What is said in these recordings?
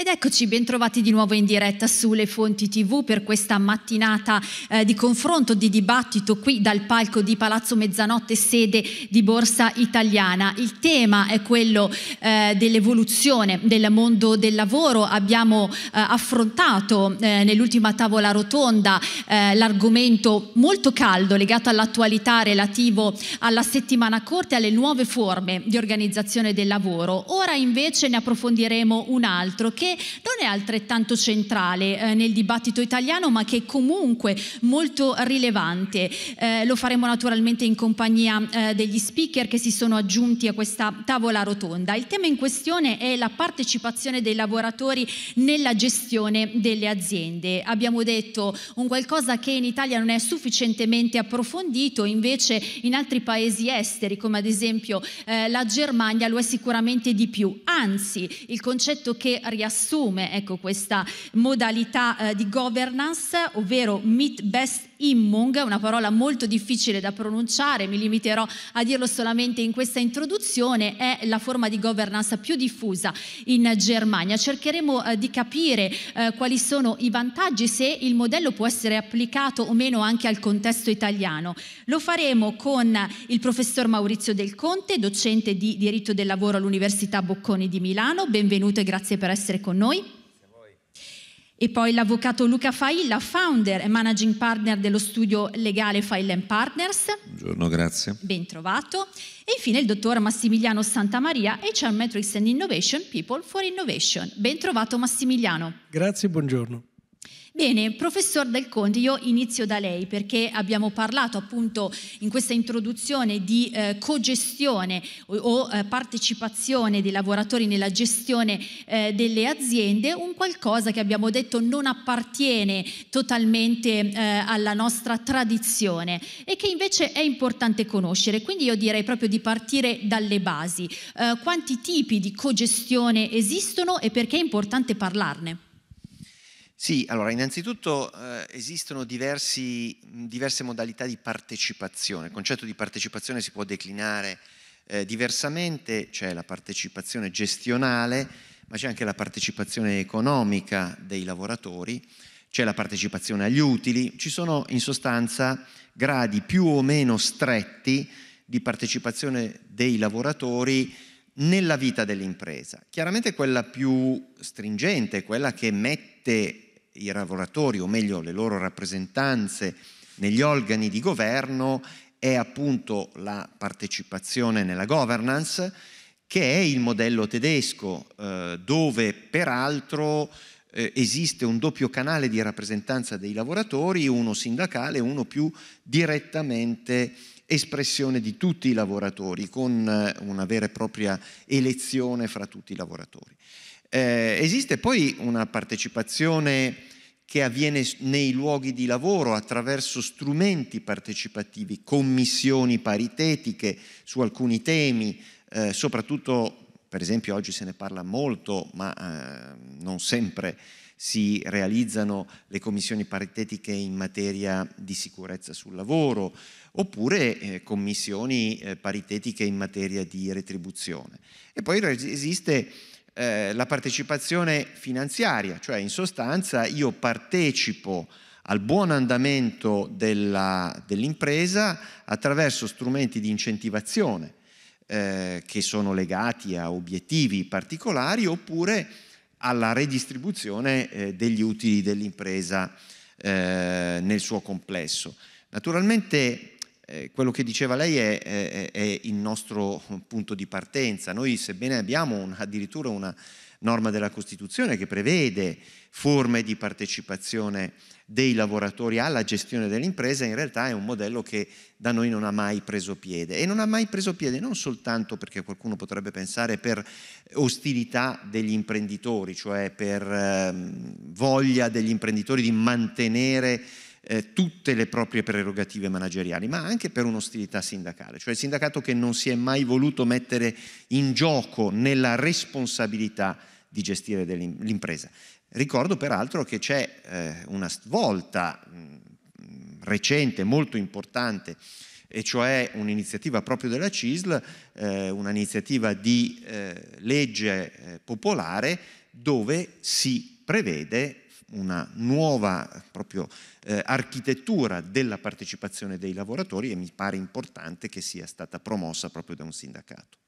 Ed eccoci, bentrovati di nuovo in diretta sulle fonti TV per questa mattinata eh, di confronto, di dibattito qui dal palco di Palazzo Mezzanotte, sede di Borsa Italiana. Il tema è quello eh, dell'evoluzione del mondo del lavoro. Abbiamo eh, affrontato eh, nell'ultima tavola rotonda eh, l'argomento molto caldo legato all'attualità relativo alla settimana corte e alle nuove forme di organizzazione del lavoro. Ora invece ne approfondiremo un altro che non è altrettanto centrale eh, nel dibattito italiano, ma che è comunque molto rilevante. Eh, lo faremo naturalmente in compagnia eh, degli speaker che si sono aggiunti a questa tavola rotonda. Il tema in questione è la partecipazione dei lavoratori nella gestione delle aziende. Abbiamo detto un qualcosa che in Italia non è sufficientemente approfondito, invece in altri paesi esteri, come ad esempio eh, la Germania, lo è sicuramente di più. Anzi, il concetto che riassume assume ecco, questa modalità eh, di governance, ovvero meet best Immung, una parola molto difficile da pronunciare, mi limiterò a dirlo solamente in questa introduzione, è la forma di governance più diffusa in Germania. Cercheremo eh, di capire eh, quali sono i vantaggi, se il modello può essere applicato o meno anche al contesto italiano. Lo faremo con il professor Maurizio Del Conte, docente di diritto del lavoro all'Università Bocconi di Milano. Benvenuto e grazie per essere con noi. E poi l'avvocato Luca Failla, founder e managing partner dello studio legale Failla Partners. Buongiorno, grazie. Ben trovato. E infine il dottor Massimiliano Santamaria, HR Metrics and Innovation People for Innovation. Ben trovato Massimiliano. Grazie, buongiorno. Bene, professor Del Conte, io inizio da lei perché abbiamo parlato appunto in questa introduzione di eh, cogestione o, o eh, partecipazione dei lavoratori nella gestione eh, delle aziende, un qualcosa che abbiamo detto non appartiene totalmente eh, alla nostra tradizione e che invece è importante conoscere. Quindi io direi proprio di partire dalle basi. Eh, quanti tipi di cogestione esistono e perché è importante parlarne? Sì, allora innanzitutto eh, esistono diversi, diverse modalità di partecipazione. Il concetto di partecipazione si può declinare eh, diversamente, c'è la partecipazione gestionale, ma c'è anche la partecipazione economica dei lavoratori, c'è la partecipazione agli utili, ci sono in sostanza gradi più o meno stretti di partecipazione dei lavoratori nella vita dell'impresa. Chiaramente quella più stringente, quella che mette i lavoratori, o meglio le loro rappresentanze negli organi di governo, è appunto la partecipazione nella governance, che è il modello tedesco, eh, dove peraltro eh, esiste un doppio canale di rappresentanza dei lavoratori, uno sindacale e uno più direttamente espressione di tutti i lavoratori, con eh, una vera e propria elezione fra tutti i lavoratori. Eh, esiste poi una partecipazione che avviene nei luoghi di lavoro attraverso strumenti partecipativi, commissioni paritetiche su alcuni temi, eh, soprattutto per esempio oggi se ne parla molto, ma eh, non sempre si realizzano le commissioni paritetiche in materia di sicurezza sul lavoro, oppure eh, commissioni eh, paritetiche in materia di retribuzione. E poi esiste eh, la partecipazione finanziaria, cioè in sostanza io partecipo al buon andamento della, dell'impresa attraverso strumenti di incentivazione eh, che sono legati a obiettivi particolari oppure alla redistribuzione eh, degli utili dell'impresa eh, nel suo complesso. Naturalmente eh, quello che diceva lei è, è, è, il nostro punto di partenza. Noi, sebbene abbiamo un, addirittura una norma della Costituzione che prevede forme di partecipazione dei lavoratori alla gestione dell'impresa, in realtà è un modello che da noi non ha mai preso piede. E non ha mai preso piede non soltanto perché qualcuno potrebbe pensare per ostilità degli imprenditori, cioè per eh, voglia degli imprenditori di mantenere eh, tutte le proprie prerogative manageriali, ma anche per un'ostilità sindacale, cioè il sindacato che non si è mai voluto mettere in gioco nella responsabilità di gestire l'impresa. Ricordo peraltro che c'è eh, una svolta mh, mm, recente, molto importante, e cioè un'iniziativa proprio della CISL, eh, un'iniziativa di eh, legge eh, popolare dove si prevede una nuova proprio, eh, architettura della partecipazione dei lavoratori e mi pare importante che sia stata promossa proprio da un sindacato.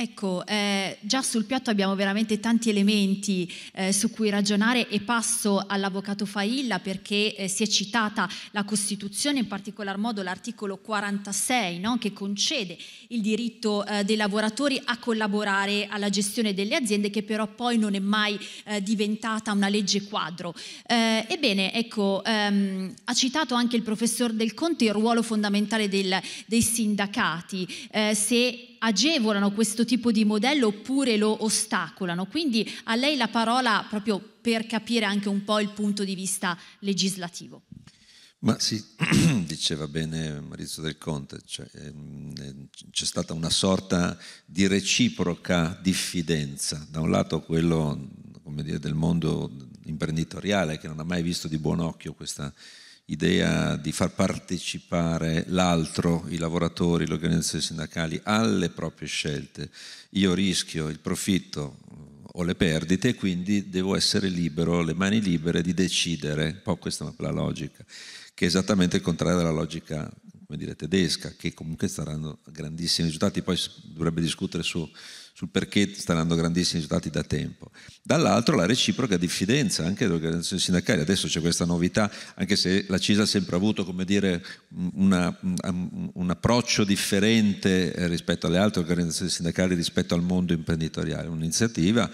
Ecco, eh, già sul piatto abbiamo veramente tanti elementi eh, su cui ragionare e passo all'avvocato Failla perché eh, si è citata la Costituzione, in particolar modo l'articolo 46 no? che concede il diritto eh, dei lavoratori a collaborare alla gestione delle aziende che però poi non è mai eh, diventata una legge quadro. Eh, ebbene, ecco, ehm, ha citato anche il professor Del Conte il ruolo fondamentale del, dei sindacati. se agevolano questo tipo di modello oppure lo ostacolano. Quindi a lei la parola proprio per capire anche un po' il punto di vista legislativo. Ma sì, diceva bene Marizio del Conte, cioè, ehm, eh, c'è stata una sorta di reciproca diffidenza. Da un lato quello dire, del mondo imprenditoriale che non ha mai visto di buon occhio questa idea di far partecipare l'altro, i lavoratori, le organizzazioni sindacali alle proprie scelte. Io rischio il profitto eh, o le perdite quindi devo essere libero, le mani libere di decidere. Un po' questa è la logica, che è esattamente il contrario della logica come dire, tedesca, che comunque saranno grandissimi risultati. Poi si dovrebbe discutere su sul perché stanno dando grandissimi risultati da tempo. Dall'altro la reciproca diffidenza anche delle organizzazioni sindacali, adesso c'è questa novità, anche se la CISA ha sempre avuto dire, una, un approccio differente eh, rispetto alle altre organizzazioni sindacali, rispetto al mondo imprenditoriale, un'iniziativa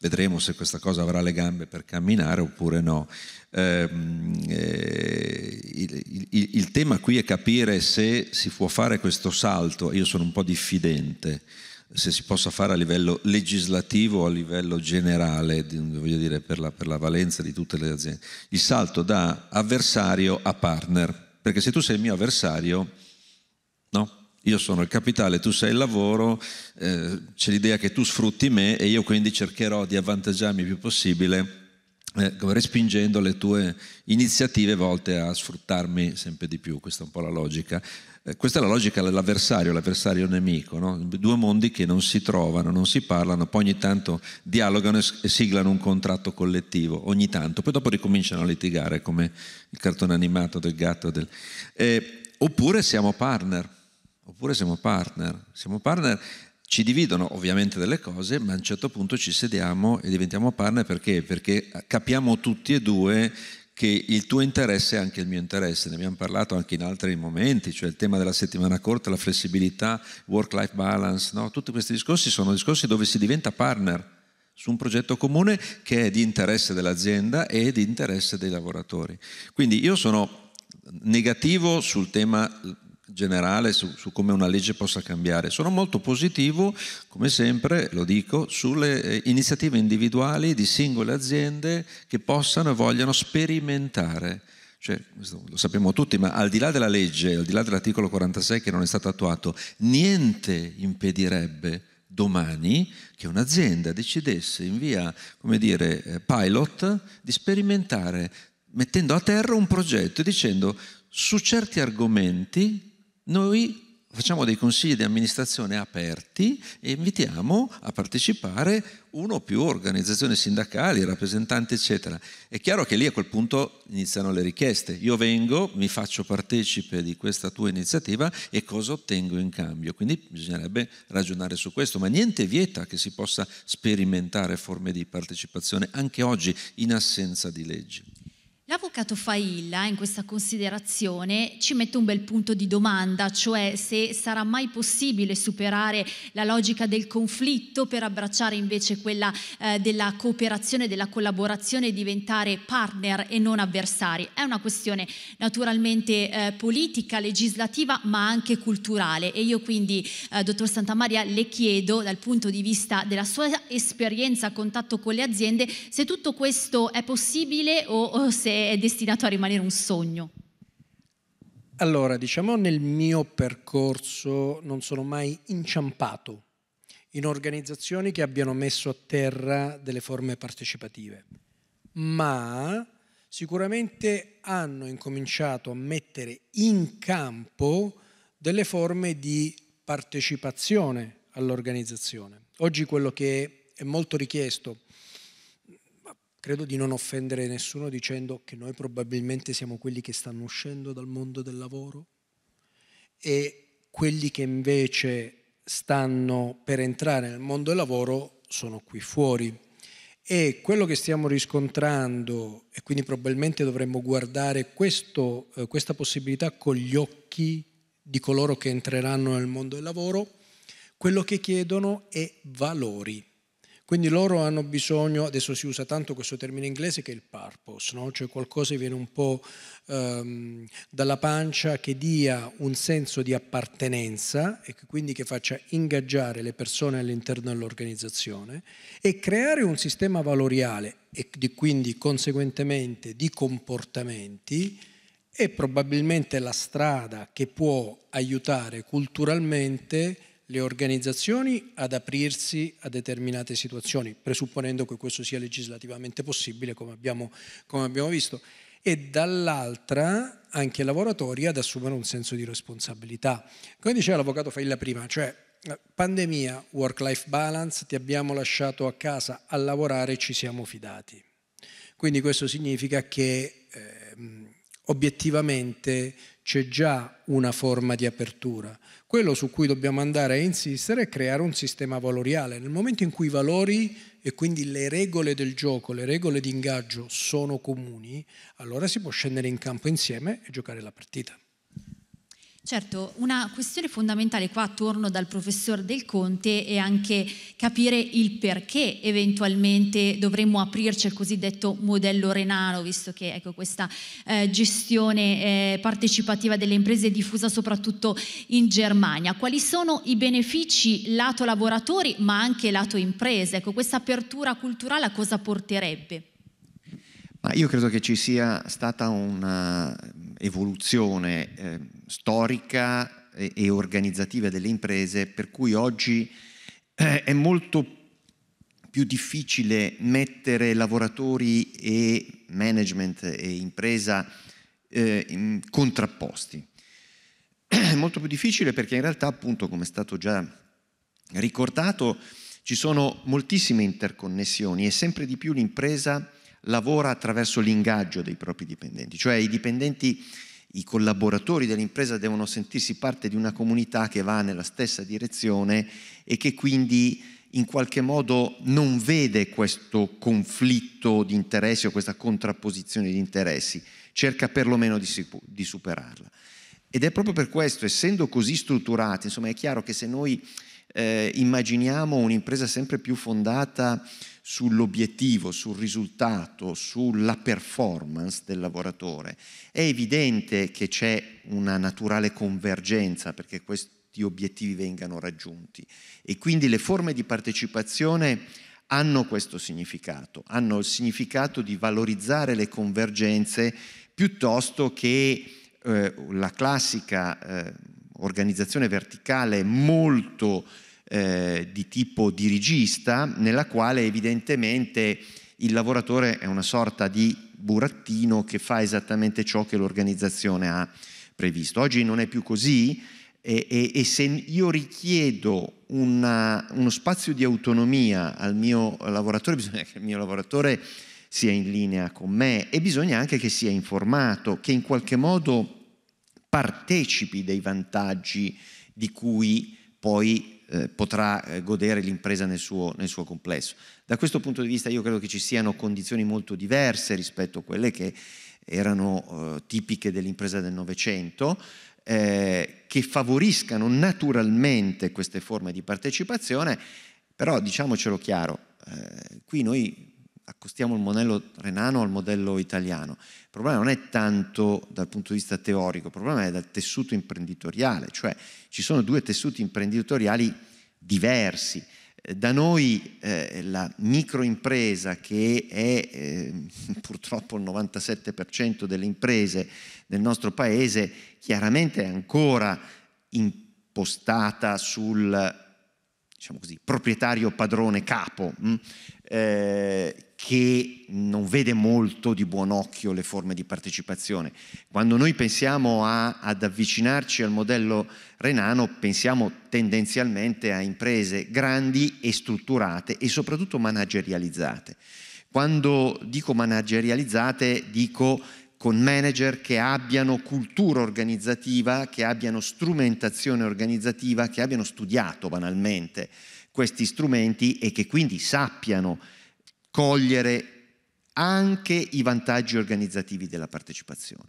vedremo se questa cosa avrà le gambe per camminare oppure no. Ehm, eh, il, il, il, tema qui è capire se si può fare questo salto, io sono un po' diffidente se si possa fare a livello legislativo o a livello generale, voglio dire, per la, per la valenza di tutte le aziende, il salto da avversario a partner. Perché se tu sei il mio avversario, no? io sono il capitale, tu sei il lavoro, eh, c'è l'idea che tu sfrutti me e io quindi cercherò di avvantaggiarmi il più possibile eh, respingendo le tue iniziative volte a sfruttarmi sempre di più, questa è un po' la logica. Eh, questa è la logica dell'avversario, l'avversario nemico, no? due mondi che non si trovano, non si parlano, poi ogni tanto dialogano e siglano un contratto collettivo, ogni tanto, poi dopo ricominciano a litigare come il cartone animato del gatto. Del... Eh, oppure siamo partner, oppure siamo partner, siamo partner ci dividono ovviamente delle cose, ma a un certo punto ci sediamo e diventiamo partner perché? Perché eh, capiamo tutti e due che il tuo interesse è anche il mio interesse, ne abbiamo parlato anche in altri momenti, cioè il tema della settimana corta, la flessibilità, work-life balance, no? tutti questi discorsi sono discorsi dove si diventa partner su un progetto comune che è di interesse dell'azienda e di interesse dei lavoratori. Quindi io sono negativo sul tema generale su, su, come una legge possa cambiare. Sono molto positivo, come sempre, lo dico, sulle eh, iniziative individuali di singole aziende che possano e vogliano sperimentare. Cioè, lo sappiamo tutti, ma al di là della legge, al di là dell'articolo 46 che non è stato attuato, niente impedirebbe domani che un'azienda decidesse in via, come dire, eh, pilot di sperimentare mettendo a terra un progetto e dicendo su certi argomenti noi facciamo dei consigli di amministrazione aperti e invitiamo a partecipare uno o più organizzazioni sindacali, rappresentanti, eccetera. È chiaro che lì a quel punto iniziano le richieste. Io vengo, mi faccio partecipe di questa tua iniziativa e cosa ottengo in cambio? Quindi bisognerebbe ragionare su questo, ma niente vieta che si possa sperimentare forme di partecipazione anche oggi in assenza di leggi. L'avvocato Failla in questa considerazione ci mette un bel punto di domanda, cioè se sarà mai possibile superare la logica del conflitto per abbracciare invece quella eh, della cooperazione, della collaborazione e diventare partner e non avversari. È una questione naturalmente eh, politica, legislativa ma anche culturale e io quindi, eh, dottor Santamaria, le chiedo dal punto di vista della sua esperienza a contatto con le aziende se tutto questo è possibile o, o se è destinato a rimanere un sogno? Allora, diciamo nel mio percorso non sono mai inciampato in organizzazioni che abbiano messo a terra delle forme partecipative, ma sicuramente hanno incominciato a mettere in campo delle forme di partecipazione all'organizzazione. Oggi quello che è molto richiesto Credo di non offendere nessuno dicendo che noi probabilmente siamo quelli che stanno uscendo dal mondo del lavoro e quelli che invece stanno per entrare nel mondo del lavoro sono qui fuori. E quello che stiamo riscontrando, e quindi probabilmente dovremmo guardare questo, eh, questa possibilità con gli occhi di coloro che entreranno nel mondo del lavoro, quello che chiedono è valori. Quindi loro hanno bisogno, adesso si usa tanto questo termine inglese che è il purpose, no? cioè qualcosa che viene un po' ehm, dalla pancia che dia un senso di appartenenza e quindi che faccia ingaggiare le persone all'interno dell'organizzazione e creare un sistema valoriale e di, quindi conseguentemente di comportamenti è probabilmente la strada che può aiutare culturalmente le organizzazioni ad aprirsi a determinate situazioni, presupponendo che questo sia legislativamente possibile, come abbiamo, come abbiamo visto, e dall'altra anche i lavoratori ad assumere un senso di responsabilità. Come diceva l'avvocato Failla prima, cioè pandemia, work-life balance, ti abbiamo lasciato a casa a lavorare, ci siamo fidati. Quindi questo significa che eh, obiettivamente c'è già una forma di apertura quello su cui dobbiamo andare a insistere è creare un sistema valoriale. Nel momento in cui i valori e quindi le regole del gioco, le regole di ingaggio sono comuni, allora si può scendere in campo insieme e giocare la partita. Certo, una questione fondamentale qua attorno dal professor Del Conte è anche capire il perché eventualmente dovremmo aprirci al cosiddetto modello renano, visto che ecco, questa eh, gestione eh, partecipativa delle imprese è diffusa soprattutto in Germania. Quali sono i benefici lato lavoratori ma anche lato imprese? Ecco, questa apertura culturale a cosa porterebbe? Ma io credo che ci sia stata un'evoluzione. Eh, storica e, e organizzativa delle imprese, per cui oggi eh, è molto più difficile mettere lavoratori e management e impresa eh, contrapposti. È molto più difficile perché in realtà, appunto, come è stato già ricordato, ci sono moltissime interconnessioni e sempre di più l'impresa lavora attraverso l'ingaggio dei propri dipendenti, cioè i dipendenti i collaboratori dell'impresa devono sentirsi parte di una comunità che va nella stessa direzione e che quindi in qualche modo non vede questo conflitto di interessi o questa contrapposizione di interessi, cerca perlomeno di, di superarla. Ed è proprio per questo, essendo così strutturati, insomma è chiaro che se noi eh, immaginiamo un'impresa sempre più fondata sull'obiettivo, sul risultato, sulla performance del lavoratore. È evidente che c'è una naturale convergenza perché questi obiettivi vengano raggiunti e quindi le forme di partecipazione hanno questo significato, hanno il significato di valorizzare le convergenze piuttosto che eh, la classica eh, organizzazione verticale molto eh, di tipo dirigista, nella quale evidentemente il lavoratore è una sorta di burattino che fa esattamente ciò che l'organizzazione ha previsto. Oggi non è più così e, e, e se io richiedo una, uno spazio di autonomia al mio lavoratore, bisogna che il mio lavoratore sia in linea con me e bisogna anche che sia informato, che in qualche modo partecipi dei vantaggi di cui poi eh, potrà eh, godere l'impresa nel suo, nel suo, complesso. Da questo punto di vista io credo che ci siano condizioni molto diverse rispetto a quelle che erano eh, tipiche dell'impresa del Novecento, eh, che favoriscano naturalmente queste forme di partecipazione, però diciamocelo chiaro, qui noi accostiamo il modello renano al modello italiano. Il problema non è tanto dal punto di vista teorico, il problema è dal tessuto imprenditoriale, cioè ci sono due tessuti imprenditoriali diversi. Eh, da noi eh, la microimpresa, che è eh, purtroppo il 97% delle imprese del nostro paese, chiaramente è ancora impostata sul diciamo così, proprietario padrone capo, mm? eh, che non vede molto di buon occhio le forme di partecipazione. Quando noi pensiamo a, ad avvicinarci al modello renano, pensiamo tendenzialmente a imprese grandi e strutturate e soprattutto managerializzate. Quando dico managerializzate dico con manager che abbiano cultura organizzativa, che abbiano strumentazione organizzativa, che abbiano studiato banalmente questi strumenti e che quindi sappiano cogliere anche i vantaggi organizzativi della partecipazione.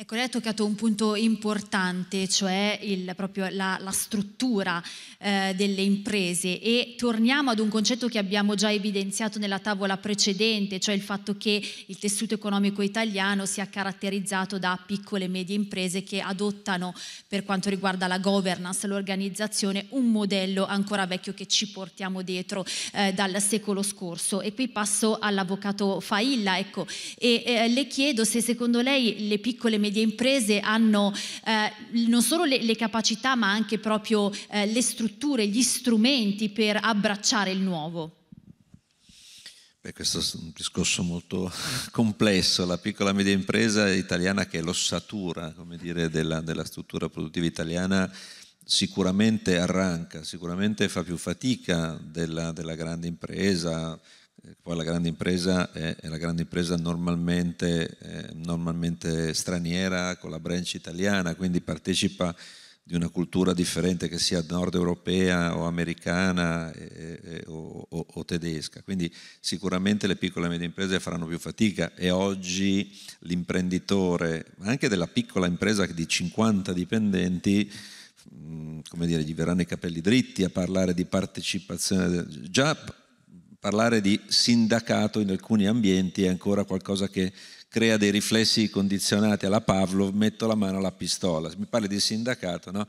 Ecco, lei ha toccato un punto importante, cioè il, proprio la, la struttura eh, delle imprese e torniamo ad un concetto che abbiamo già evidenziato nella tavola precedente, cioè il fatto che il tessuto economico italiano sia caratterizzato da piccole e medie imprese che adottano per quanto riguarda la governance, l'organizzazione, un modello ancora vecchio che ci portiamo dietro eh, dal secolo scorso. E qui passo all'avvocato Failla, ecco, e eh, le chiedo se secondo lei le piccole e medie medie imprese hanno eh, non solo le, le, capacità ma anche proprio eh, le strutture, gli strumenti per abbracciare il nuovo? Beh, questo è un discorso molto complesso. La piccola e media impresa italiana che è l'ossatura dire, della, della struttura produttiva italiana sicuramente arranca, sicuramente fa più fatica della, della grande impresa, poi la grande impresa è, è la grande impresa normalmente, eh, normalmente, straniera con la branch italiana, quindi partecipa di una cultura differente che sia nord europea o americana eh, eh, o, o, o, tedesca. Quindi sicuramente le piccole e medie imprese faranno più fatica e oggi l'imprenditore, anche della piccola impresa di 50 dipendenti, come dire, gli verranno i capelli dritti a parlare di partecipazione. Già parlare di sindacato in alcuni ambienti è ancora qualcosa che crea dei riflessi condizionati alla Pavlov, metto la mano alla pistola, mi parli di sindacato, no?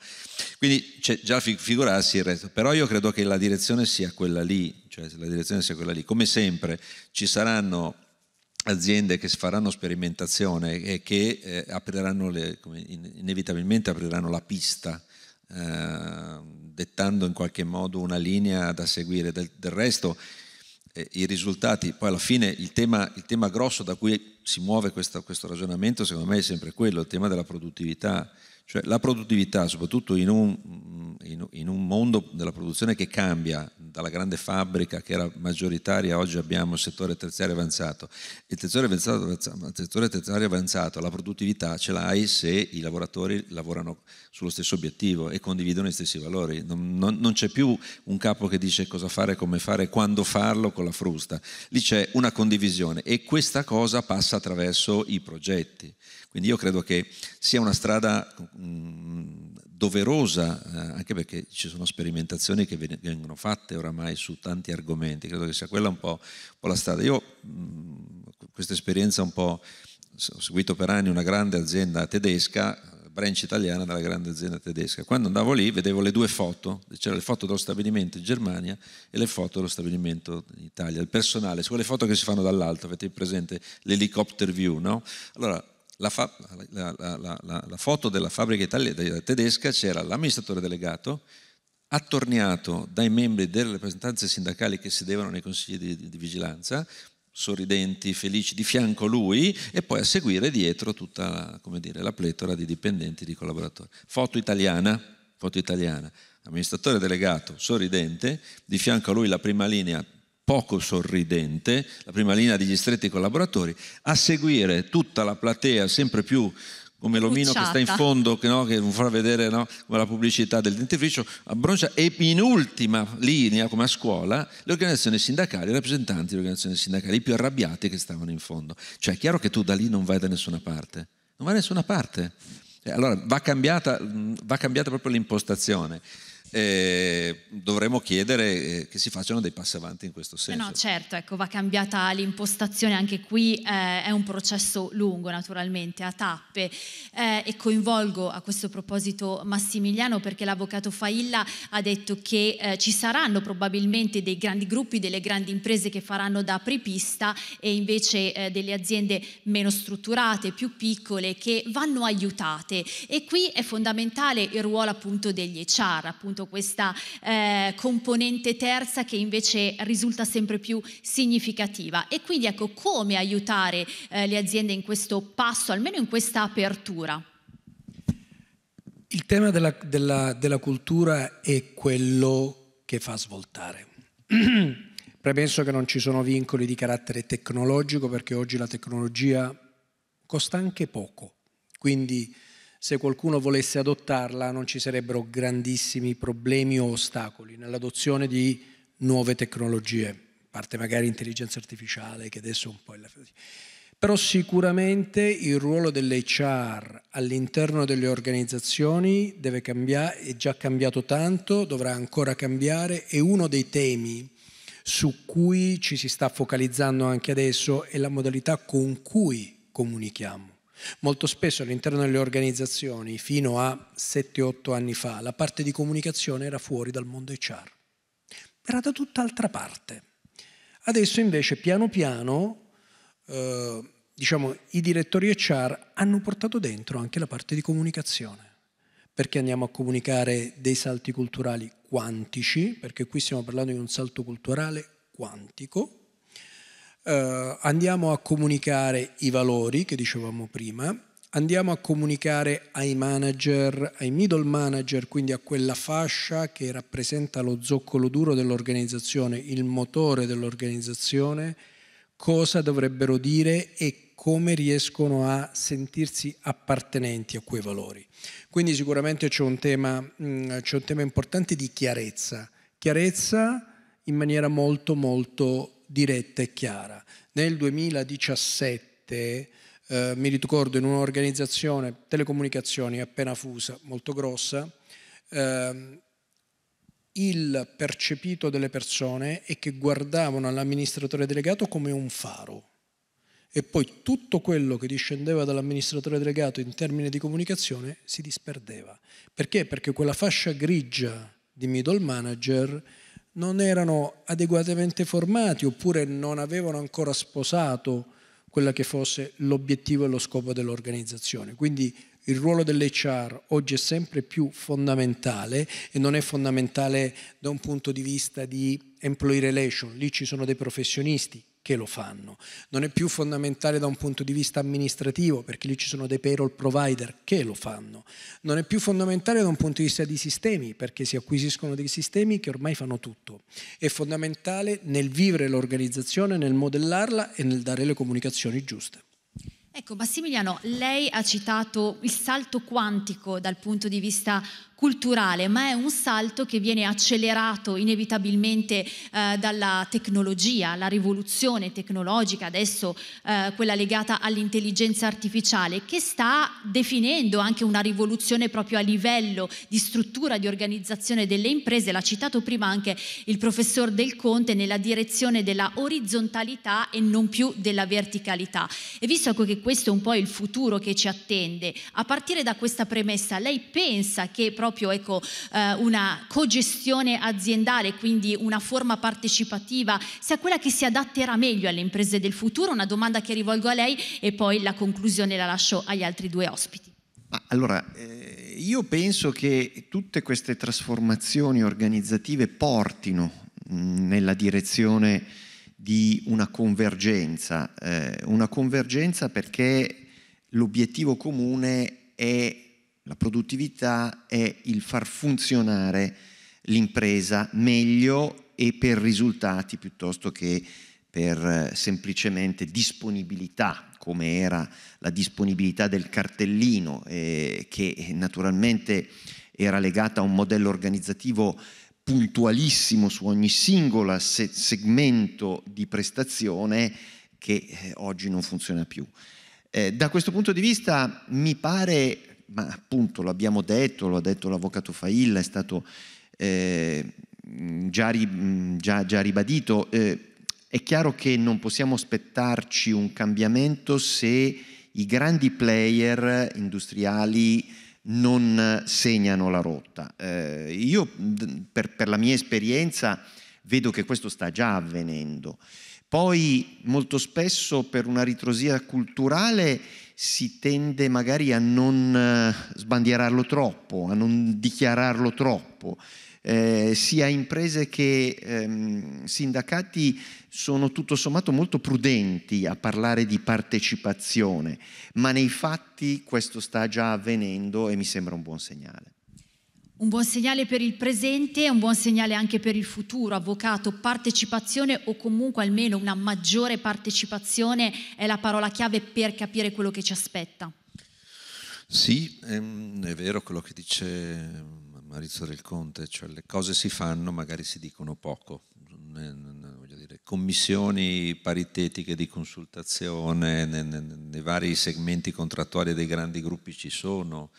Quindi c'è già figurarsi il resto, però io credo che la direzione sia quella lì, cioè la direzione sia quella lì. Come sempre ci saranno aziende che faranno sperimentazione e che eh, apriranno le, inevitabilmente apriranno la pista Uh, dettando in qualche modo una linea da seguire. Del, del resto i risultati, poi alla fine il tema, il tema grosso da cui si muove questo, questo, ragionamento secondo me è sempre quello, il tema della produttività, cioè la produttività, soprattutto in un, in, in un, mondo della produzione che cambia, dalla grande fabbrica che era maggioritaria, oggi abbiamo il settore terziario avanzato. Il settore terziario avanzato, la produttività ce l'hai se i lavoratori lavorano sullo stesso obiettivo e condividono i stessi valori. Non, non, non c'è più un capo che dice cosa fare, come fare, quando farlo con la frusta. Lì c'è una condivisione e questa cosa passa attraverso i progetti. Quindi io credo che sia una strada mm, doverosa, eh, anche perché ci sono sperimentazioni che vengono fatte oramai su tanti argomenti, credo che sia quella un po', un po la strada. Io mm, questa esperienza un po'... Ho seguito per anni una grande azienda tedesca, branch italiana della grande azienda tedesca. Quando andavo lì vedevo le due foto, c'erano le foto dello stabilimento in Germania e le foto dello stabilimento in Italia, il personale, su quelle foto che si fanno dall'alto, avete presente l'helicopter view, no? Allora, la, fa- la, la, la foto della fabbrica itali- tedesca c'era l'amministratore delegato attorniato dai membri delle rappresentanze sindacali che sedevano nei consigli di, di, vigilanza, sorridenti, felici, di fianco lui e poi a seguire dietro tutta dire, la pletora di dipendenti, di collaboratori. Foto italiana, foto italiana, amministratore delegato sorridente, di fianco a lui la prima linea poco sorridente, la prima linea degli stretti collaboratori, a seguire tutta la platea sempre più come l'omino Pucciata. che sta in fondo, che, no, che fa vedere no, la pubblicità del dentifricio, a Broncia e in ultima linea, come a scuola, le organizzazioni sindacali, i rappresentanti delle organizzazioni sindacali, i più arrabbiati che stavano in fondo. Cioè è chiaro che tu da lì non vai da nessuna parte, non vai da nessuna parte. Eh, allora va cambiata, va cambiata proprio l'impostazione eh, dovremmo chiedere che si facciano dei passi avanti in questo eh senso. No, certo, ecco, va cambiata l'impostazione, anche qui eh, è un processo lungo naturalmente, a tappe eh, e coinvolgo a questo proposito Massimiliano perché l'avvocato Failla ha detto che eh, ci saranno probabilmente dei grandi gruppi, delle grandi imprese che faranno da apripista e invece eh, delle aziende meno strutturate, più piccole, che vanno aiutate e qui è fondamentale il ruolo appunto degli HR, appunto tanto questa eh, componente terza che invece risulta sempre più significativa. E quindi ecco come aiutare eh, le aziende in questo passo, almeno in questa apertura? Il tema della, della, della cultura è quello che fa svoltare. Premesso che non ci sono vincoli di carattere tecnologico perché oggi la tecnologia costa anche poco, quindi se qualcuno volesse adottarla non ci sarebbero grandissimi problemi o ostacoli nell'adozione di nuove tecnologie, a parte magari intelligenza artificiale che adesso è un po' è la... Però sicuramente il ruolo dell'HR all'interno delle organizzazioni deve cambiare, è già cambiato tanto, dovrà ancora cambiare e uno dei temi su cui ci si sta focalizzando anche adesso è la modalità con cui comunichiamo Molto spesso all'interno delle organizzazioni, fino a 7-8 anni fa, la parte di comunicazione era fuori dal mondo HR, era da tutt'altra parte. Adesso invece piano piano eh, diciamo, i direttori HR hanno portato dentro anche la parte di comunicazione, perché andiamo a comunicare dei salti culturali quantici, perché qui stiamo parlando di un salto culturale quantico, eh, andiamo a comunicare i valori che dicevamo prima, andiamo a comunicare ai manager, ai middle manager, quindi a quella fascia che rappresenta lo zoccolo duro dell'organizzazione, il motore dell'organizzazione, cosa dovrebbero dire e come riescono a sentirsi appartenenti a quei valori. Quindi sicuramente c'è un tema, mh, mm, c'è un tema importante di chiarezza, chiarezza in maniera molto molto diretta e chiara. Nel 2017 eh, mi ricordo in un'organizzazione telecomunicazioni appena fusa, molto grossa, eh, il percepito delle persone è che guardavano all'amministratore delegato come un faro e poi tutto quello che discendeva dall'amministratore delegato in termini di comunicazione si disperdeva. Perché? Perché quella fascia grigia di middle manager non erano adeguatamente formati oppure non avevano ancora sposato quella che fosse l'obiettivo e lo scopo dell'organizzazione. Quindi il ruolo dell'HR oggi è sempre più fondamentale e non è fondamentale da un punto di vista di employee relation, lì ci sono dei professionisti perché lo fanno. Non è più fondamentale da un punto di vista amministrativo, perché lì ci sono dei payroll provider che lo fanno. Non è più fondamentale da un punto di vista di sistemi, perché si acquisiscono dei sistemi che ormai fanno tutto. È fondamentale nel vivere l'organizzazione, nel modellarla e nel dare le comunicazioni giuste. Ecco, Massimiliano, lei ha citato il salto quantico dal punto di vista culturale, ma è un salto che viene accelerato inevitabilmente eh, dalla tecnologia, la rivoluzione tecnologica, adesso eh, quella legata all'intelligenza artificiale, che sta definendo anche una rivoluzione proprio a livello di struttura, di organizzazione delle imprese. L'ha citato prima anche il professor Del Conte nella direzione della orizzontalità e non più della verticalità. E visto che questo è un po' il futuro che ci attende, a partire da questa premessa, lei pensa che proprio proprio ecco, eh, una cogestione aziendale, quindi una forma partecipativa, sia quella che si adatterà meglio alle imprese del futuro? Una domanda che rivolgo a lei e poi la conclusione la lascio agli altri due ospiti. allora, eh, io penso che tutte queste trasformazioni organizzative portino mh, mm, nella direzione di una convergenza, eh, una convergenza perché l'obiettivo comune è la produttività è il far funzionare l'impresa meglio e per risultati piuttosto che per eh, semplicemente disponibilità, come era la disponibilità del cartellino, eh, che naturalmente era legata a un modello organizzativo puntualissimo su ogni singolo se segmento di prestazione che eh, oggi non funziona più. Eh, da questo punto di vista mi pare ma appunto l'abbiamo detto, lo ha detto l'avvocato Failla, è stato eh, già, già, già, ribadito, eh, è chiaro che non possiamo aspettarci un cambiamento se i grandi player industriali non segnano la rotta. Eh, io per, per la mia esperienza vedo che questo sta già avvenendo. Poi molto spesso per una ritrosia culturale si tende magari a non eh, sbandierarlo troppo, a non dichiararlo troppo. Eh, sia imprese che ehm, sindacati sono tutto sommato molto prudenti a parlare di partecipazione, ma nei fatti questo sta già avvenendo e mi sembra un buon segnale. Un buon segnale per il presente e un buon segnale anche per il futuro, avvocato, partecipazione o comunque almeno una maggiore partecipazione è la parola chiave per capire quello che ci aspetta. Sì, ehm, è vero quello che dice ehm, Marizio del Conte, cioè le cose si fanno, magari si dicono poco. Voglio Dire, commissioni paritetiche di consultazione nei, nei, nei, vari segmenti contrattuali dei grandi gruppi ci sono.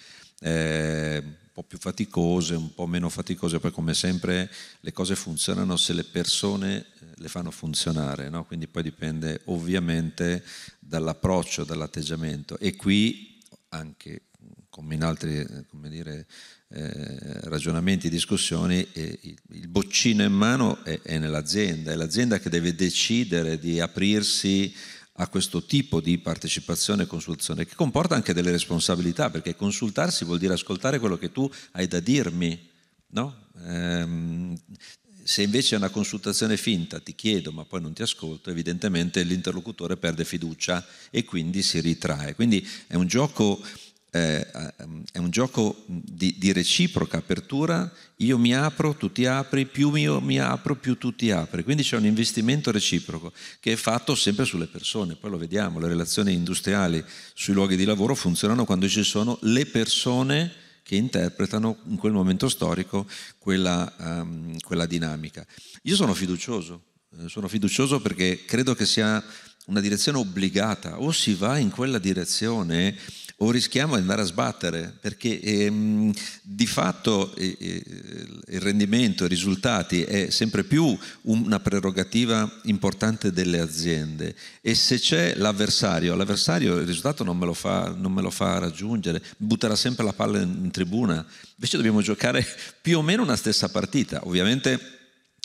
Eh, un po' più faticose, un po' meno faticose, poi come sempre le cose funzionano se le persone eh, le fanno funzionare, no? quindi poi dipende ovviamente dall'approccio, dall'atteggiamento e qui anche mm, come in altri eh, come dire, eh, ragionamenti, discussioni, eh, il boccino in mano è, è nell'azienda, è l'azienda che deve decidere di aprirsi a questo tipo di partecipazione e consultazione, che comporta anche delle responsabilità, perché consultarsi vuol dire ascoltare quello che tu hai da dirmi, no? ehm, se invece è una consultazione finta, ti chiedo ma poi non ti ascolto, evidentemente l'interlocutore perde fiducia e quindi si ritrae. Quindi è un gioco eh, ehm, è un gioco di, di, reciproca apertura, io mi apro, tu ti apri, più io mi apro, più tu ti apri. Quindi c'è un investimento reciproco che è fatto sempre sulle persone, poi lo vediamo, le relazioni industriali sui luoghi di lavoro funzionano quando ci sono le persone che interpretano in quel momento storico quella, um, quella dinamica. Io sono fiducioso, eh, sono fiducioso perché credo che sia una direzione obbligata, o si va in quella direzione o rischiamo di andare a sbattere, perché ehm, di fatto eh, eh il rendimento, i risultati è sempre più una prerogativa importante delle aziende e se c'è l'avversario, l'avversario il risultato non me lo fa, me lo fa raggiungere, butterà sempre la palla in, in tribuna, invece dobbiamo giocare più o meno una stessa partita, ovviamente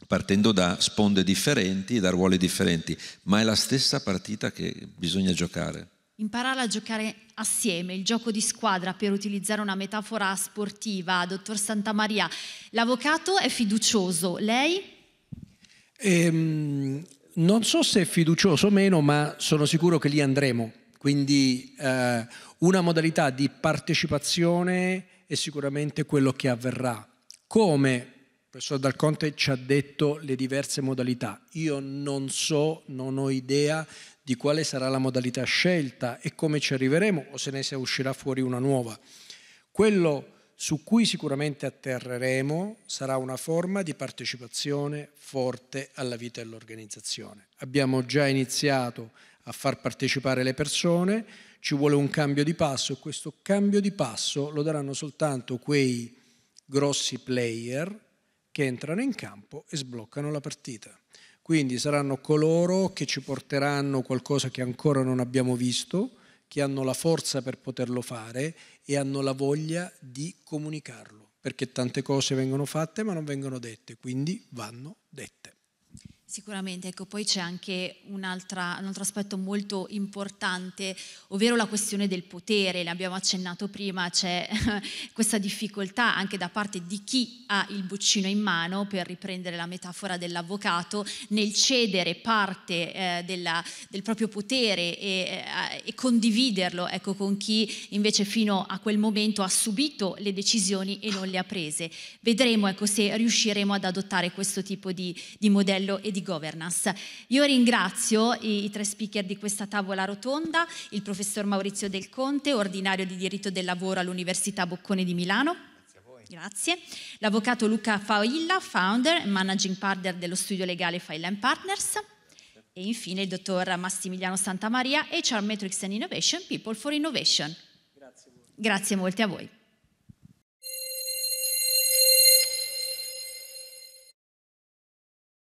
partendo da sponde differenti, da ruoli differenti, ma è la stessa partita che bisogna giocare imparare a giocare assieme, il gioco di squadra, per utilizzare una metafora sportiva. Dottor Santamaria, l'avvocato è fiducioso, lei? Ehm, non so se è fiducioso o meno, ma sono sicuro che lì andremo. Quindi eh, una modalità di partecipazione è sicuramente quello che avverrà. Come il professor Dal Conte ci ha detto le diverse modalità. Io non so, non ho idea di quale sarà la modalità scelta e come ci arriveremo o se ne uscirà fuori una nuova. Quello su cui sicuramente atterreremo sarà una forma di partecipazione forte alla vita dell'organizzazione. Abbiamo già iniziato a far partecipare le persone, ci vuole un cambio di passo e questo cambio di passo lo daranno soltanto quei grossi player che entrano in campo e sbloccano la partita. Quindi saranno coloro che ci porteranno qualcosa che ancora non abbiamo visto, che hanno la forza per poterlo fare e hanno la voglia di comunicarlo, perché tante cose vengono fatte ma non vengono dette, quindi vanno dette. Sicuramente, ecco, poi c'è anche un altro aspetto molto importante, ovvero la questione del potere, ne abbiamo accennato prima, c'è questa difficoltà anche da parte di chi ha il boccino in mano, per riprendere la metafora dell'avvocato, nel cedere parte eh, della, del proprio potere e, eh, e condividerlo ecco, con chi invece fino a quel momento ha subito le decisioni e non le ha prese. Vedremo ecco, se riusciremo ad adottare questo tipo di, di modello e di governance. Io ringrazio i, i tre speaker di questa tavola rotonda, il professor Maurizio Del Conte, ordinario di diritto del lavoro all'Università Boccone di Milano. Grazie. a voi. L'avvocato Luca Faoilla, founder e managing partner dello studio legale File Partners. E infine il dottor Massimiliano Santamaria, HR Metrics and Innovation, People for Innovation. Grazie, Grazie molto a voi.